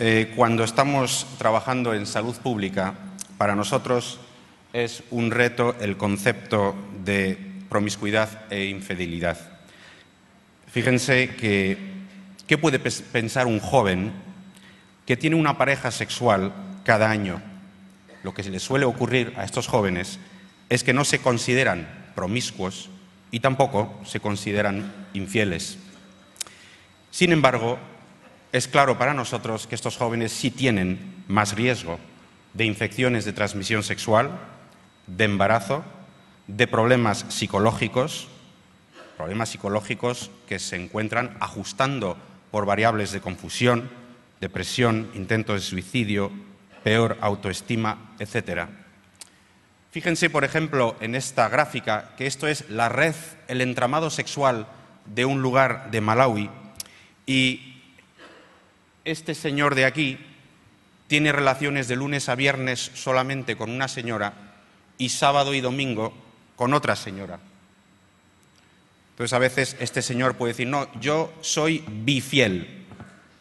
Eh, cuando estamos trabajando en salud pública, para nosotros es un reto el concepto de promiscuidad e infidelidad. Fíjense que, ¿qué puede pensar un joven que tiene una pareja sexual cada año? Lo que le suele ocurrir a estos jóvenes es que no se consideran promiscuos y tampoco se consideran infieles. Sin embargo, es claro para nosotros que estos jóvenes sí tienen más riesgo de infecciones de transmisión sexual, de embarazo, de problemas psicológicos, problemas psicológicos que se encuentran ajustando por variables de confusión, depresión, intentos de suicidio, peor autoestima, etc. Fíjense, por ejemplo, en esta gráfica que esto es la red, el entramado sexual de un lugar de Malawi y este señor de aquí tiene relaciones de lunes a viernes solamente con una señora y sábado y domingo con otra señora. Entonces a veces este señor puede decir, no, yo soy bifiel.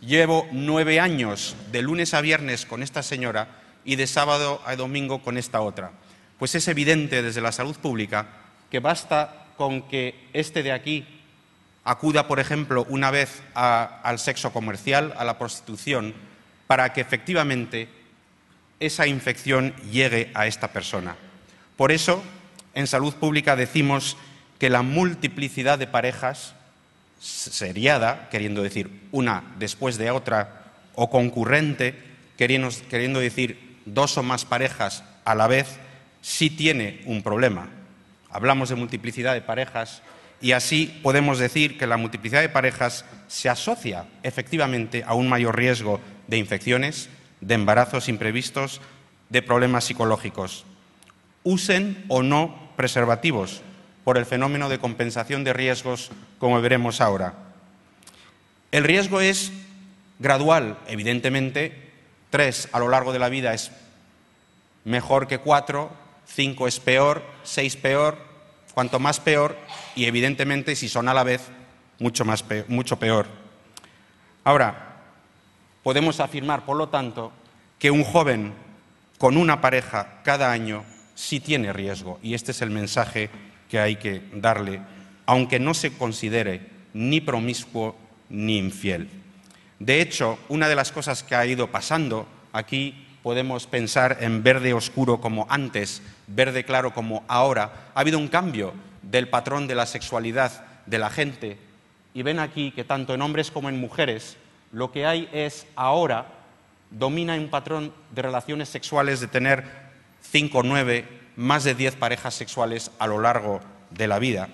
Llevo nueve años de lunes a viernes con esta señora y de sábado a domingo con esta otra. Pues es evidente desde la salud pública que basta con que este de aquí acuda, por ejemplo, una vez al sexo comercial, a la prostitución, para que efectivamente esa infección llegue a esta persona. Por eso, en salud pública decimos que la multiplicidad de parejas, seriada, queriendo decir una después de otra, o concurrente, queriendo, queriendo decir dos o más parejas a la vez, sí tiene un problema. Hablamos de multiplicidad de parejas, y así podemos decir que la multiplicidad de parejas se asocia efectivamente a un mayor riesgo de infecciones, de embarazos imprevistos, de problemas psicológicos. Usen o no preservativos por el fenómeno de compensación de riesgos, como veremos ahora. El riesgo es gradual, evidentemente. Tres a lo largo de la vida es mejor que cuatro, cinco es peor, seis peor, cuanto más peor y evidentemente si son a la vez, mucho, peor. Ahora, podemos afirmar, por lo tanto, que un joven con una pareja cada año sí tiene riesgo y este es el mensaje que hay que darle, aunque no se considere ni promiscuo ni infiel. De hecho, una de las cosas que ha ido pasando aquí podemos pensar en verde oscuro como antes, verde claro como ahora. Ha habido un cambio del patrón de la sexualidad de la gente. Y ven aquí que tanto en hombres como en mujeres lo que hay es ahora domina un patrón de relaciones sexuales de tener cinco o 9, más de diez parejas sexuales a lo largo de la vida.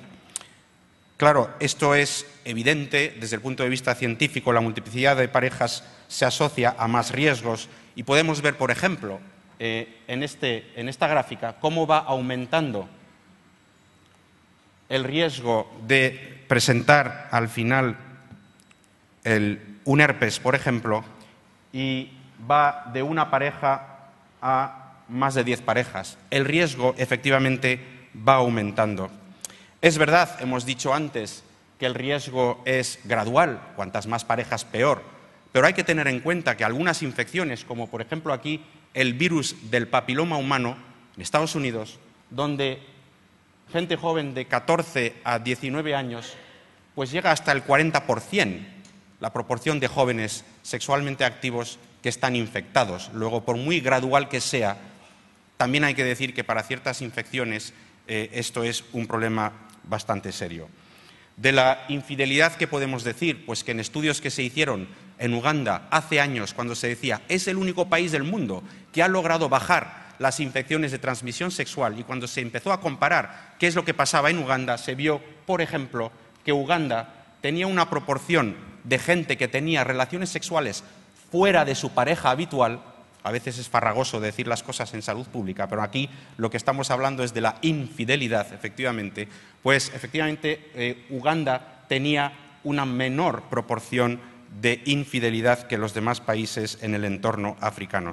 Claro, esto es evidente desde el punto de vista científico, la multiplicidad de parejas se asocia a más riesgos y podemos ver, por ejemplo, eh, este, en, esta gráfica cómo va aumentando el riesgo de presentar al final un herpes, por ejemplo, y va de una pareja a más de diez parejas. El riesgo efectivamente va aumentando. Es verdad, hemos dicho antes, que el riesgo es gradual, cuantas más parejas peor, pero hay que tener en cuenta que algunas infecciones, como por ejemplo aquí el virus del papiloma humano en Estados Unidos, donde gente joven de 14 a 19 años, pues llega hasta el 40% la proporción de jóvenes sexualmente activos que están infectados. Luego, por muy gradual que sea, también hay que decir que para ciertas infecciones eh, esto es un problema bastante serio. De la infidelidad, que podemos decir? Pues que en estudios que se hicieron en Uganda hace años, cuando se decía es el único país del mundo que ha logrado bajar las infecciones de transmisión sexual, y cuando se empezó a comparar qué es lo que pasaba en Uganda, se vio, por ejemplo, que Uganda tenía una proporción de gente que tenía relaciones sexuales fuera de su pareja habitual a veces es farragoso decir las cosas en salud pública, pero aquí lo que estamos hablando es de la infidelidad, efectivamente. Pues efectivamente eh, Uganda tenía una menor proporción de infidelidad que los demás países en el entorno africano.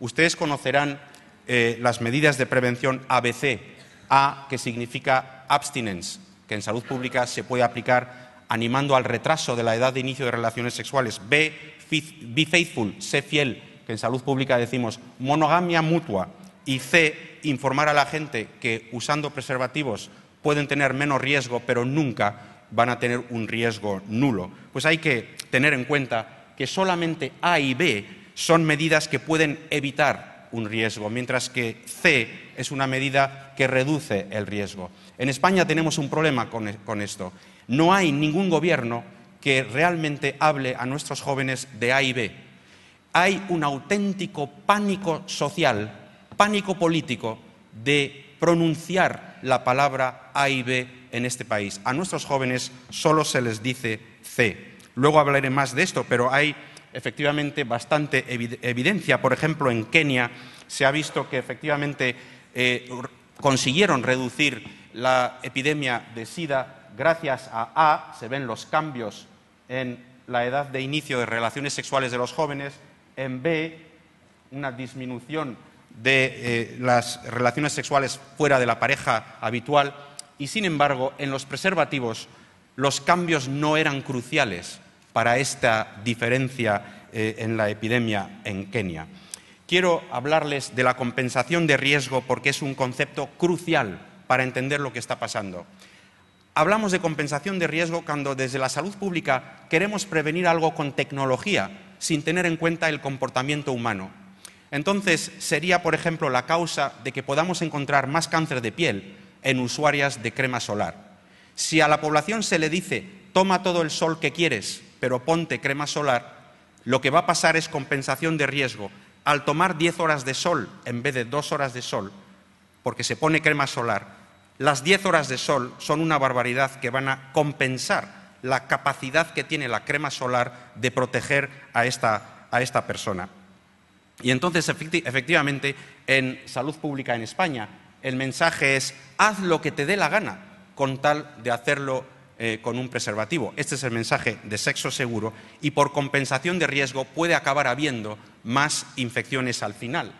Ustedes conocerán eh, las medidas de prevención ABC, A que significa abstinence, que en salud pública se puede aplicar animando al retraso de la edad de inicio de relaciones sexuales. B, be faithful, sé fiel en salud pública decimos monogamia mutua, y C, informar a la gente que usando preservativos pueden tener menos riesgo, pero nunca van a tener un riesgo nulo. Pues hay que tener en cuenta que solamente A y B son medidas que pueden evitar un riesgo, mientras que C es una medida que reduce el riesgo. En España tenemos un problema con e-, esto. No hay ningún gobierno que realmente hable a nuestros jóvenes de A y B hay un auténtico pánico social, pánico político de pronunciar la palabra A y B en este país. A nuestros jóvenes solo se les dice C. Luego hablaré más de esto, pero hay efectivamente bastante evidencia. Por ejemplo, en Kenia se ha visto que efectivamente eh, consiguieron reducir la epidemia de SIDA gracias a A, se ven los cambios en la edad de inicio de relaciones sexuales de los jóvenes, en B, una disminución de eh, las relaciones sexuales fuera de la pareja habitual y, sin embargo, en los preservativos los cambios no eran cruciales para esta diferencia eh, en la epidemia en Kenia. Quiero hablarles de la compensación de riesgo porque es un concepto crucial para entender lo que está pasando. Hablamos de compensación de riesgo cuando desde la salud pública queremos prevenir algo con tecnología, sin tener en cuenta el comportamiento humano. Entonces, sería, por ejemplo, la causa de que podamos encontrar más cáncer de piel en usuarias de crema solar. Si a la población se le dice, toma todo el sol que quieres, pero ponte crema solar, lo que va a pasar es compensación de riesgo. Al tomar 10 horas de sol en vez de 2 horas de sol, porque se pone crema solar, las 10 horas de sol son una barbaridad que van a compensar la capacidad que tiene la crema solar de proteger a esta, persona. Y entonces, efectivamente, en salud pública en España, el mensaje es haz lo que te dé la gana con tal de hacerlo eh, con un preservativo. Este es el mensaje de sexo seguro y por compensación de riesgo puede acabar habiendo más infecciones al final.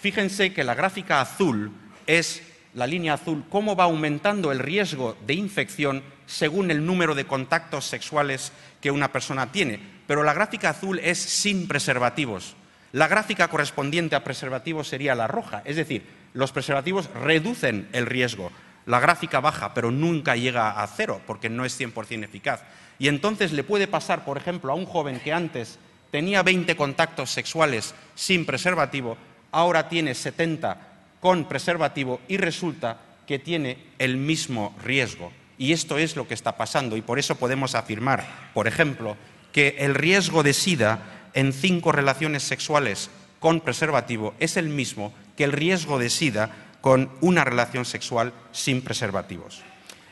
Fíjense que la gráfica azul es la línea azul, cómo va aumentando el riesgo de infección según el número de contactos sexuales que una persona tiene, pero la gráfica azul es sin preservativos. La gráfica correspondiente a preservativos sería la roja, es decir, los preservativos reducen el riesgo. La gráfica baja, pero nunca llega a cero, porque no es 100% eficaz. Y entonces le puede pasar, por ejemplo, a un joven que antes tenía 20 contactos sexuales sin preservativo, ahora tiene 70 con preservativo y resulta que tiene el mismo riesgo. Y esto es lo que está pasando y por eso podemos afirmar, por ejemplo, que el riesgo de SIDA en cinco relaciones sexuales con preservativo es el mismo que el riesgo de SIDA con una relación sexual sin preservativos.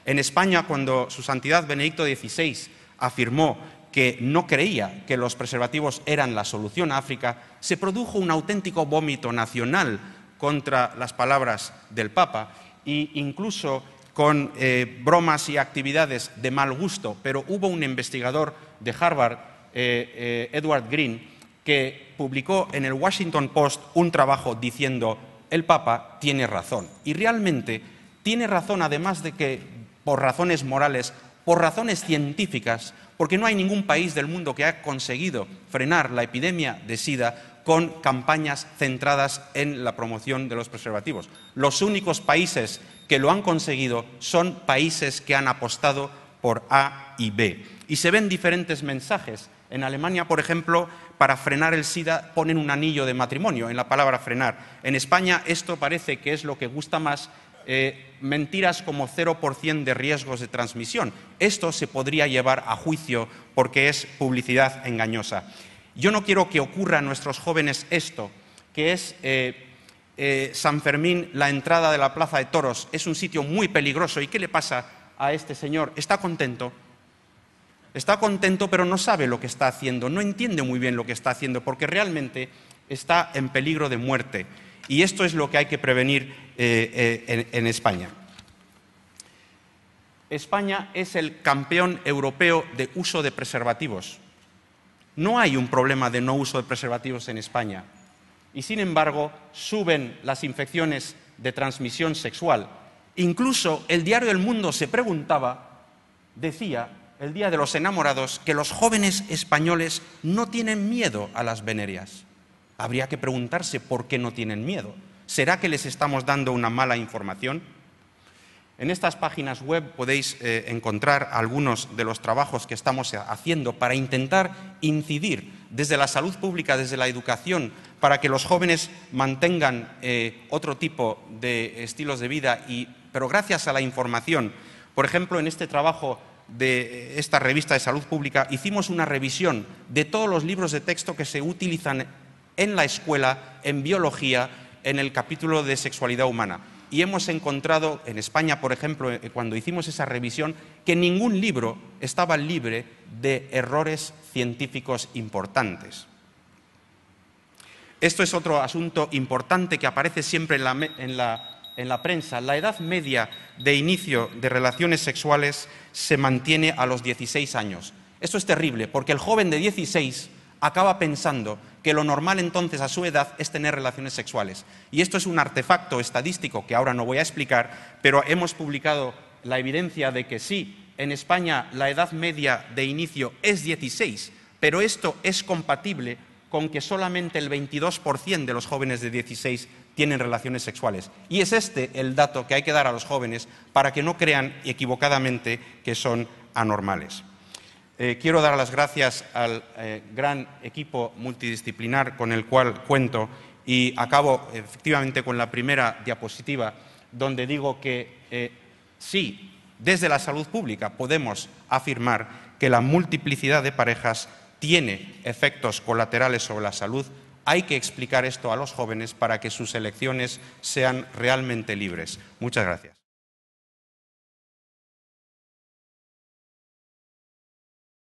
En España, cuando su santidad Benedicto XVI afirmó que no creía que los preservativos eran la solución a África, se produjo un auténtico vómito nacional contra las palabras del Papa e incluso con eh, bromas y actividades de mal gusto, pero hubo un investigador de Harvard, eh, eh, Edward Green, que publicó en el Washington Post un trabajo diciendo el Papa tiene razón. Y realmente tiene razón, además de que por razones morales, por razones científicas, porque no hay ningún país del mundo que ha conseguido frenar la epidemia de SIDA con campañas centradas en la promoción de los preservativos. Los únicos países que lo han conseguido son países que han apostado por A y B. Y se ven diferentes mensajes. En Alemania, por ejemplo, para frenar el SIDA ponen un anillo de matrimonio en la palabra frenar. En España esto parece que es lo que gusta más. Eh, mentiras como 0% de riesgos de transmisión. Esto se podría llevar a juicio porque es publicidad engañosa. Yo no quiero que ocurra a nuestros jóvenes esto, que es eh, eh, San Fermín, la entrada de la Plaza de Toros. Es un sitio muy peligroso. ¿Y qué le pasa a este señor? Está contento. Está contento, pero no sabe lo que está haciendo, no entiende muy bien lo que está haciendo, porque realmente está en peligro de muerte. Y esto es lo que hay que prevenir eh, en, España. España es el campeón europeo de uso de preservativos. No hay un problema de no uso de preservativos en España. Y sin embargo, suben las infecciones de transmisión sexual. Incluso el diario El Mundo se preguntaba, decía, el Día de los Enamorados, que los jóvenes españoles no tienen miedo a las venerias. Habría que preguntarse por qué no tienen miedo. ¿Será que les estamos dando una mala información? En estas páginas web podéis eh, encontrar algunos de los trabajos que estamos haciendo para intentar incidir desde la salud pública, desde la educación, para que los jóvenes mantengan eh, otro tipo de estilos de vida, pero gracias a la información. Por ejemplo, en este trabajo de eh, esta revista de salud pública hicimos una revisión de todos los libros de texto que se utilizan en la escuela, en biología, en el capítulo de sexualidad humana y hemos encontrado en España, por ejemplo, eh, cuando hicimos esa revisión, que ningún libro estaba libre de errores científicos importantes. Esto es otro asunto importante que aparece siempre en la, prensa. La edad media de inicio de relaciones sexuales se mantiene a los 16 años. Esto es terrible porque el joven de 16 acaba pensando que lo normal entonces a su edad es tener relaciones sexuales. Y esto es un artefacto estadístico que ahora no voy a explicar, pero hemos publicado la evidencia de que sí, en España la edad media de inicio es 16, pero esto es compatible con que solamente el 22% de los jóvenes de 16 tienen relaciones sexuales. Y es este el dato que hay que dar a los jóvenes para que no crean equivocadamente que son anormales. Eh, quiero dar las gracias al eh, gran equipo multidisciplinar con el cual cuento y acabo efectivamente con la primera diapositiva donde digo que eh, sí, desde la salud pública podemos afirmar que la multiplicidad de parejas tiene efectos colaterales sobre la salud. Hay que explicar esto a los jóvenes para que sus elecciones sean realmente libres. Muchas gracias.